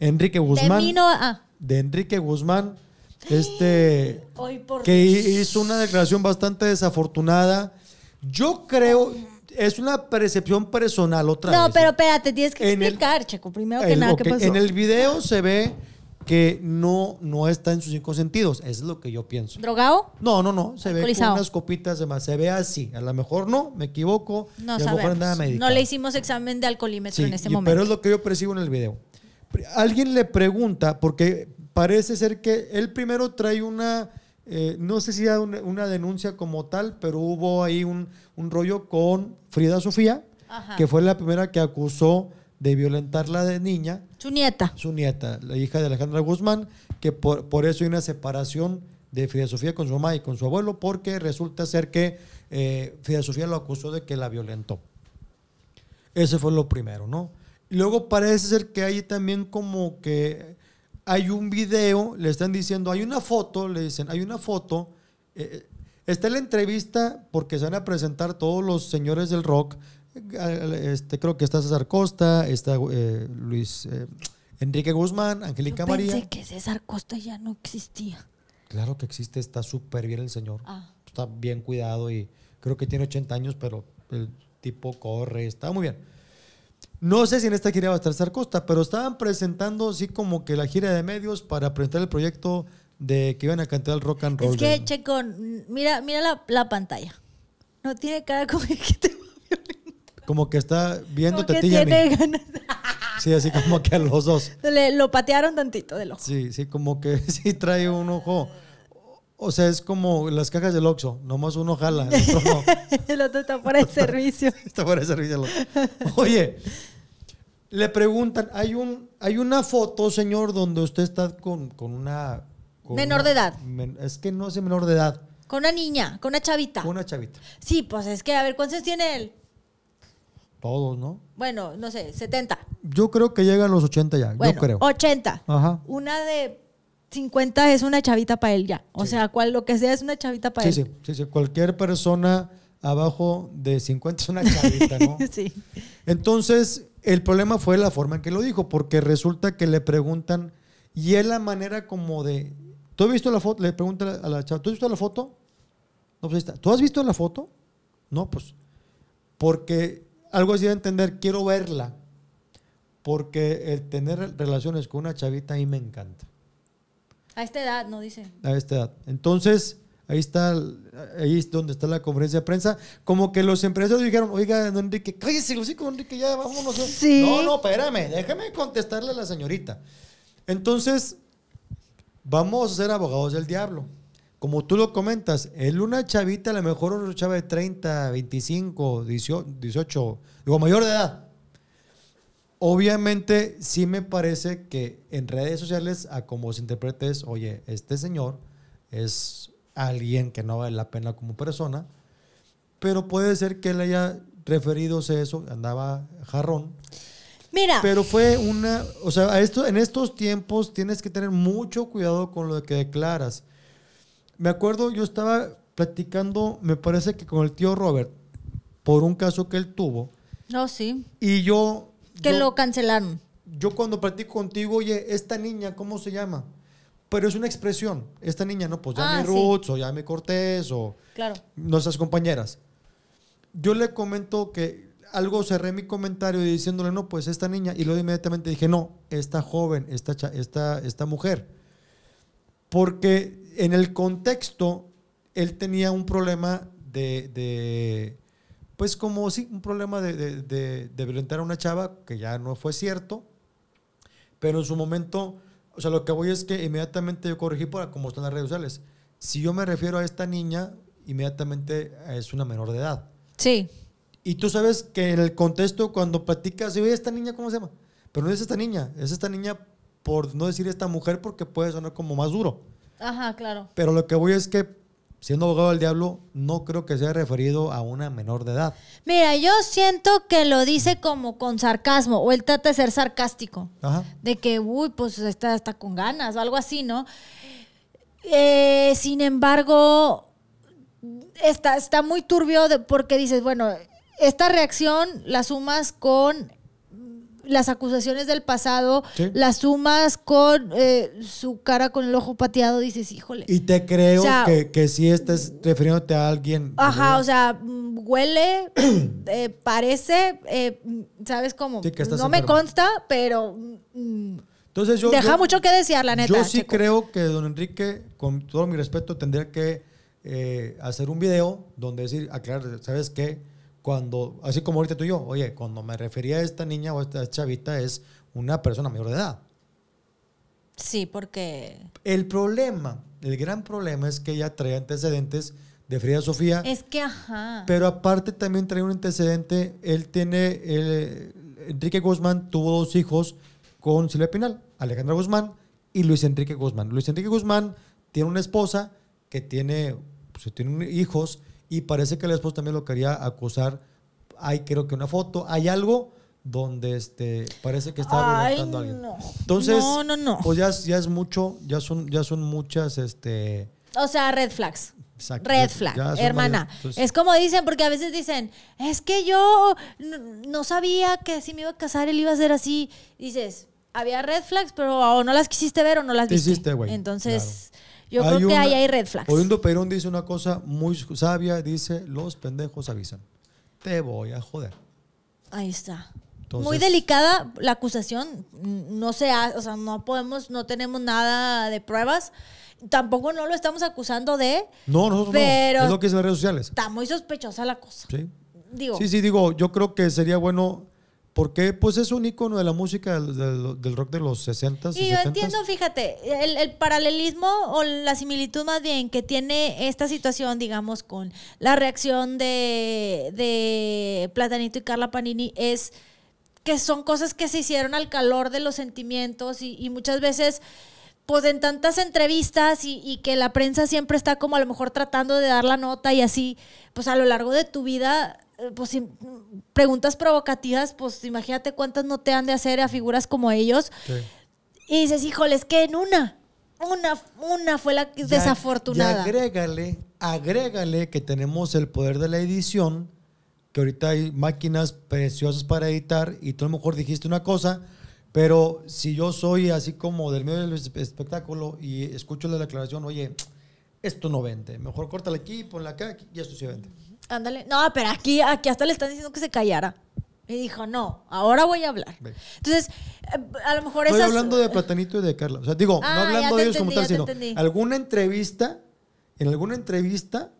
Enrique Guzmán. Ah. De, Enrique Guzmán. Este. que hizo una declaración bastante desafortunada. Yo creo. Es una percepción personal otra vez. No, pero ¿eh? espérate, tienes que explicar, el, Checo. Primero que eh, nada, ¿qué pasó? En el video se ve que no, no está en sus cinco sentidos. Es lo que yo pienso. ¿Drogado? No, no, no. Se ve con unas copitas de más. Se ve así. A lo mejor no, me equivoco. No a No le hicimos examen de alcoholímetro en este momento. Pero es lo que yo percibo en el video alguien le pregunta, porque parece ser que él primero trae una, eh, no sé si era una, denuncia como tal, pero hubo ahí un, rollo con Frida Sofía, que fue la primera que acusó de violentarla de niña. Su nieta. Su nieta, la hija de Alejandra Guzmán, que por, eso hay una separación de Frida Sofía con su mamá y con su abuelo, porque resulta ser que eh, Frida Sofía lo acusó de que la violentó. Ese fue lo primero, ¿no? Luego parece ser que hay también como que hay un video, le están diciendo, hay una foto, le dicen, hay una foto. Eh, eh, está en la entrevista porque se van a presentar todos los señores del rock. Eh, este, creo que está César Costa, está Luis Enrique Guzmán, Angélica María. Pensé que César Costa ya no existía. Claro que existe, está súper bien el señor. Ah. Está bien cuidado y creo que tiene 80 años, pero el tipo corre, está muy bien. No sé si en esta gira va a estar Costa, pero estaban presentando así como que la gira de medios para presentar el proyecto de que iban a cantar el rock and roll. Es que, Checo, mira, mira la, pantalla. No tiene cara como que te va Como que está viendo que tiene Sí, así como que a los dos. lo patearon tantito de ojo. Sí, sí, como que sí trae un ojo. O sea, es como las cajas del Oxxo, nomás uno jala, el otro el otro está fuera de servicio. Está fuera de servicio. Oye, le preguntan, hay un, hay una foto, señor, donde usted está con, una. menor de edad. es que no es menor de edad. Con una niña, con una chavita. Con una chavita. Sí, pues es que, a ver, ¿cuántos tiene él? Todos, ¿no? Bueno, no sé, 70. Yo creo que llegan los 80 ya, yo creo. 80. Ajá. Una de 50 es una chavita para él ya. O sea, cual, lo que sea es una chavita para sí, él. Sí, sí, sí. Cualquier persona abajo de 50 es una chavita, ¿no? sí. Entonces, el problema fue la forma en que lo dijo, porque resulta que le preguntan, y es la manera como de. ¿Tú has visto la foto? Le pregunta a la chava, ¿tú has visto la foto? No, pues ahí está. ¿Tú has visto la foto? No, pues. Porque algo así de entender, quiero verla. Porque el tener relaciones con una chavita a mí me encanta. A esta edad, no dice. A esta edad. Entonces, Ahí está, ahí es donde está la conferencia de prensa. Como que los empresarios dijeron, oiga, don Enrique, cállese, lo don Enrique, ya vámonos. No, no, espérame, déjame contestarle a la señorita. Entonces, vamos a ser abogados del diablo. Como tú lo comentas, él una chavita, a lo mejor una chava de 30, 25, 18 digo, mayor de edad. Obviamente, sí me parece que en redes sociales, a como se interprete es, oye, este señor es alguien que no vale la pena como persona, pero puede ser que él haya referido eso, andaba jarrón. Mira. Pero fue una, o sea, esto, en estos tiempos tienes que tener mucho cuidado con lo que declaras. Me acuerdo, yo estaba platicando, me parece que con el tío Robert, por un caso que él tuvo. No, oh, sí. Y yo... Que lo cancelaron. Yo cuando platico contigo, oye, esta niña, ¿cómo se llama? pero es una expresión. Esta niña, no, pues ya ah, me Ruth, o ya me Cortés, o nuestras compañeras. Yo le comento que algo cerré mi comentario diciéndole, no, pues esta niña, y luego inmediatamente dije, no, esta joven, esta, esta, esta mujer. Porque en el contexto, él tenía un problema de, pues como sí, un problema de, de, de, de, violentar a una chava, que ya no fue cierto, pero en su momento o sea, lo que voy es que inmediatamente yo corregí para como están las redes sociales. Si yo me refiero a esta niña, inmediatamente es una menor de edad. Sí. Y tú sabes que en el contexto, cuando platicas, oye, esta niña, ¿cómo se llama? Pero no es esta niña, es esta niña, por no decir esta mujer, porque puede sonar como más duro. Ajá, claro. Pero lo que voy es que siendo abogado del diablo, no creo que se sea referido a una menor de edad. Mira, yo siento que lo dice como con sarcasmo, o él trata de ser sarcástico, de que, uy, pues está, con ganas, o algo así, ¿no? Eh, sin embargo, está, está muy turbio porque dices, bueno, esta reacción la sumas con las acusaciones del pasado, las sumas con eh, su cara con el ojo pateado, dices, híjole. Y te creo que, que sí estás refiriéndote a alguien. Ajá, o sea, mm, huele, eh, parece, eh, mm, ¿sabes cómo? no me consta, pero... Mm, Entonces yo, deja mucho que desear, la neta. Yo sí creo que don Enrique, con todo mi respeto, tendría que hacer un video donde decir, aclarar, ¿sabes qué? cuando, así como ahorita tú y yo, oye, cuando me refería a esta niña o a esta chavita es una persona mayor de edad. Sí, porque... El problema, el gran problema es que ella trae antecedentes de Frida Sofía. Es que, ajá. Pero aparte también trae un antecedente, él tiene, Enrique Guzmán tuvo dos hijos con Silvia Pinal, Alejandra Guzmán y Luis Enrique Guzmán. Luis Enrique Guzmán tiene una esposa que tiene, pues, tiene hijos y parece que el esposo también lo quería acusar. Hay creo que una foto, hay algo donde este parece que estaba violentando a alguien. Entonces, no, no, pues ya, es mucho, ya son, ya son muchas, este. O sea, red flags. Exacto. Red flag, hermana. es como dicen, porque a veces dicen, es que yo no, sabía que si me iba a casar él iba a ser así. Dices, había red flags, pero o no las quisiste ver o no las viste. Entonces, yo creo que ahí hay red flags. Oriundo Perón dice una cosa muy sabia, dice, los pendejos avisan. Te voy a joder. Ahí está. muy delicada la acusación, no se o sea, no podemos, no tenemos nada de pruebas. Tampoco no lo estamos acusando de. No, nosotros no. Es lo que dicen las redes sociales. Está muy sospechosa la cosa. Sí. Sí, sí, digo, yo creo que sería bueno porque pues es un icono de la música del, rock de los 60 Y, yo entiendo, fíjate, el, paralelismo o la similitud más bien que tiene esta situación, digamos, con la reacción de, Platanito y Carla Panini es que son cosas que se hicieron al calor de los sentimientos y, muchas veces pues en tantas entrevistas y, y, que la prensa siempre está como a lo mejor tratando de dar la nota y así, pues a lo largo de tu vida eh, pues preguntas provocativas, pues imagínate cuántas no te han de hacer a figuras como ellos. Y dices, híjole, es que en una, una, una fue la desafortunada. Y agrégale, agrégale que tenemos el poder de la edición, que ahorita hay máquinas preciosas para editar y tú a lo mejor dijiste una cosa, pero si yo soy así como del medio del espectáculo y escucho la declaración, oye, esto no vende, mejor córtale aquí, ponla acá y esto sí vende. Ándale. No, pero aquí, aquí hasta le están diciendo que se callara. Y dijo, no, ahora voy a hablar. Entonces, eh, a lo mejor Estoy hablando de Platanito y de Carla. O sea, digo, no ah, hablando de ellos como tal, sino alguna entrevista, en alguna entrevista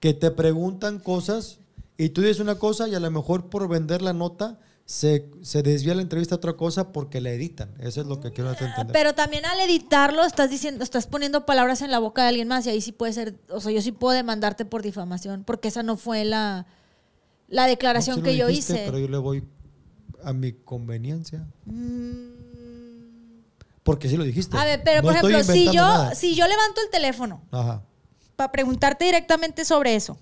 que te preguntan cosas y tú dices una cosa y a lo mejor por vender la nota se, se, desvía la entrevista a otra cosa porque la editan. Eso es lo que quiero entender. Pero también al editarlo estás diciendo, estás poniendo palabras en la boca de alguien más y ahí sí puede ser, o sea, yo sí puedo demandarte por difamación porque esa no fue la, la declaración que yo hice. Pero yo le voy a mi conveniencia. Mm. Porque sí lo dijiste. A ver, pero por ejemplo, si yo, si yo levanto el teléfono para preguntarte directamente sobre eso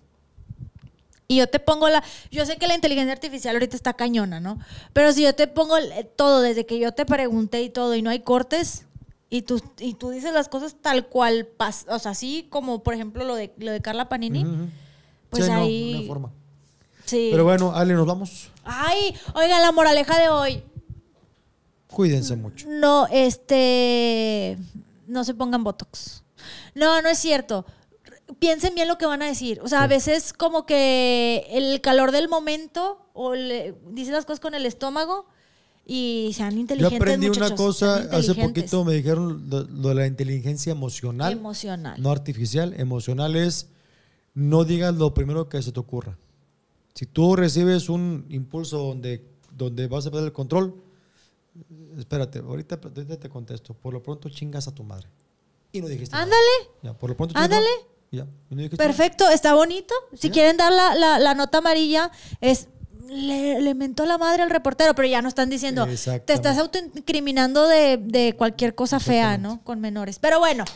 y yo te pongo la. Yo sé que la inteligencia artificial ahorita está cañona, ¿no? Pero si yo te pongo eh, todo, desde que yo te pregunté y todo, y no hay cortes, y tú, y tú dices las cosas tal cual, o sea, así como por ejemplo lo de, lo de Carla Panini, pues ahí. forma. Sí. Pero bueno, Ale, nos vamos. Ay, oiga, la moraleja de hoy. Cuídense mucho. No, este. No se pongan botox. No, no es cierto piensen bien lo que van a decir. O sea, a veces como que el calor del momento o le, dicen las cosas con el estómago y sean inteligentes. Yo aprendí una cosa, hace poquito me dijeron lo, de la inteligencia emocional. Emocional. No artificial, emocional es no digas lo primero que se te ocurra. Si tú recibes un impulso donde, donde vas a perder el control, espérate, ahorita, te contesto. Por lo pronto chingas a tu madre. Y no dijiste. Ándale. Ándale. Este Perfecto, está bonito. Si quieren dar la, nota amarilla, es. Le, mentó la madre al reportero, pero ya no están diciendo. Te estás autoincriminando de, de cualquier cosa fea, ¿no? Con menores. Pero bueno,